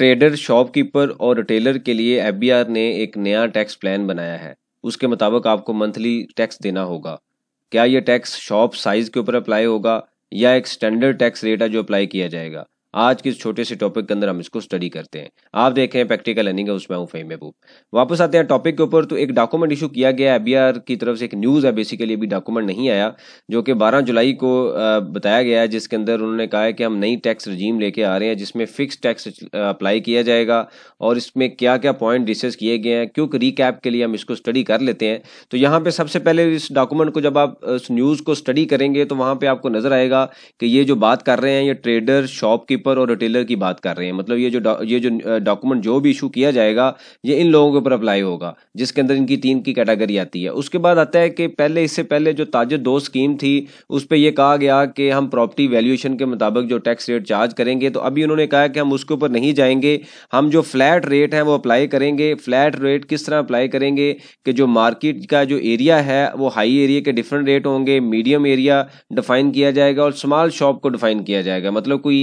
trader shopkeeper और retailer के लिए एफ ने एक नया टैक्स प्लान बनाया है उसके मुताबिक आपको मंथली टैक्स देना होगा क्या यह टैक्स शॉप साइज के ऊपर अप्लाई होगा या एक स्टैंडर्ड टैक्स रेट है जो अप्लाई किया जाएगा आज के इस छोटे से टॉपिक के अंदर हम इसको स्टडी करते हैं आप देख रहे हैं प्रैक्टिकल लर्निंग है उसमें हूँ फेम बुक वापस आते हैं टॉपिक के ऊपर तो एक डॉक्यूमेंट इशू किया गया है अबीआर की तरफ से एक न्यूज़ है बेसिकली अभी डॉक्यूमेंट नहीं आया जो कि 12 जुलाई को बताया गया है जिसके अंदर उन्होंने कहा है कि हम नई टैक्स रजीम लेके आ रहे हैं जिसमें फिक्स टैक्स अप्लाई किया जाएगा और इसमें क्या क्या पॉइंट डिस्कस किए गए हैं क्योंकि रिकैप के लिए हम इसको स्टडी कर लेते हैं तो यहाँ पर सबसे पहले इस डॉक्यूमेंट को जब आप न्यूज़ को स्टडी करेंगे तो वहाँ पर आपको नज़र आएगा कि ये जो बात कर रहे हैं ये ट्रेडर शॉप की शॉपकीपर और रिटेलर की बात कर रहे हैं मतलब ये जो ये जो डॉक्यूमेंट जो भी इशू किया जाएगा ये इन लोगों के ऊपर अप्लाई होगा जिसके अंदर इनकी तीन की कैटेगरी आती है उसके बाद आता है कि पहले इससे पहले जो ताजर दो स्कीम थी उस पर यह कहा गया कि हम प्रॉपर्टी वैल्यूएशन के मुताबिक जो टैक्स रेट चार्ज करेंगे तो अभी उन्होंने कहा कि हम उसके ऊपर नहीं जाएंगे हम जो फ्लैट रेट है वो अप्लाई करेंगे फ्लैट रेट किस तरह अप्लाई करेंगे कि जो मार्केट का जो एरिया है वो हाई एरिया के डिफरेंट रेट होंगे मीडियम एरिया डिफाइन किया जाएगा और स्मॉल शॉप को डिफाइन किया जाएगा मतलब कोई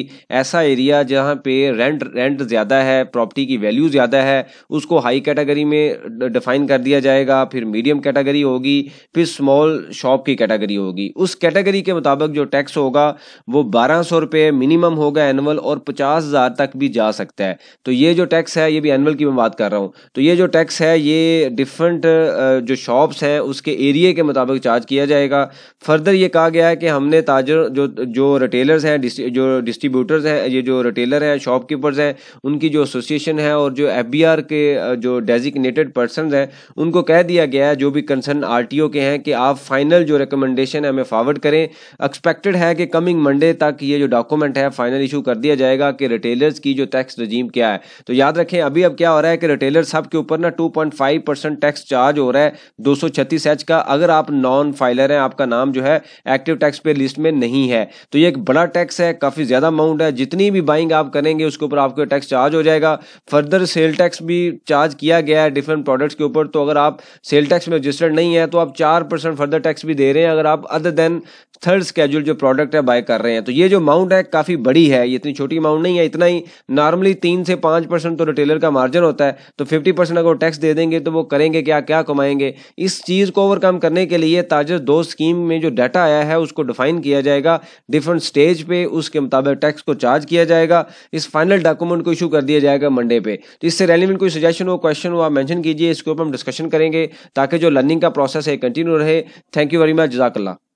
ऐसा एरिया जहाँ पे रेंट रेंट ज़्यादा है प्रॉपर्टी की वैल्यू ज़्यादा है उसको हाई कैटेगरी में डिफाइन कर दिया जाएगा फिर मीडियम कैटेगरी होगी फिर स्मॉल शॉप की कैटेगरी होगी उस कैटेगरी के मुताबिक जो टैक्स होगा वो बारह सौ रुपये मिनिमम होगा एनुअल और पचास हज़ार तक भी जा सकता है तो ये जो टैक्स है ये भी एनुअल की मैं बात कर रहा हूँ तो ये जो टैक्स है ये डिफरेंट जो शॉप्स हैं उसके एरिए के मुताबिक चार्ज किया जाएगा फर्दर ये कहा गया है कि हमने ताजर जो जो रिटेलर्स हैं जो डिस्ट्रीब्यूटर्स हैं ये जो रिटेलर है शॉपकीपर्स हैं उनकी जो एसोसिएशन है और जो एफ के जो डेजिग्नेटेड पर्सन हैं उनको कह दिया गया है जो भी कंसर्न आर के हैं कि आप फाइनल जो रिकमेंडेशन है हमें फॉरवर्ड करें एक्सपेक्टेड है कि कमिंग मंडे तक ये जो डॉक्यूमेंट है फाइनल इशू कर दिया जाएगा कि रिटेलर्स की जो टैक्स रजीम क्या है तो याद रखें अभी अब क्या हो रहा है कि रिटेलर सब के ऊपर ना 2.5 परसेंट टैक्स चार्ज हो रहा है दो एच का अगर आप नॉन फाइलर हैं आपका नाम जो है एक्टिव टैक्स पे लिस्ट में नहीं है तो ये एक बड़ा टैक्स है काफ़ी ज़्यादा अमाउंट है जितनी भी बाइंग आप करेंगे उसके ऊपर आपको टैक्स चार्ज हो जाएगा फर्दर सेल टैक्स भी चार्ज किया गया है डिफरेंट प्रोडक्ट्स के ऊपर तो अगर आप सेल टैक्स में रजिस्टर्ड नहीं है तो आप चार परसेंट फर्दर टैक्स भी दे रहे हैं अगर आप अदर देन थर्ड स्केड्यूल जो प्रोडक्ट है बाय कर रहे हैं तो ये जो अमाउंट है काफ़ी बड़ी है इतनी छोटी अमाउंट नहीं है इतना ही नॉर्मली तीन से पाँच परसेंट तो रिटेलर का मार्जिन होता है तो फिफ्टी परसेंट अगर वो टैक्स दे देंगे तो वो करेंगे क्या क्या कमाएंगे इस चीज़ को ओवरकम करने के लिए ताजर दो स्कीम में जो डाटा आया है उसको डिफाइन किया जाएगा डिफरेंट स्टेज पे उसके मुताबिक टैक्स को चार्ज आज किया जाएगा इस फाइनल डॉक्यूमेंट को इशू कर दिया जाएगा मंडे पे तो इससे रेलिवेंट कोई सजेशन हो क्वेश्चन हो आप मैंशन कीजिए इसके ऊपर हम डिस्कशन करेंगे ताकि जो लर्निंग का प्रोसेस है कंटिन्यू रहे थैंक यू वेरी मच जजाकल्ला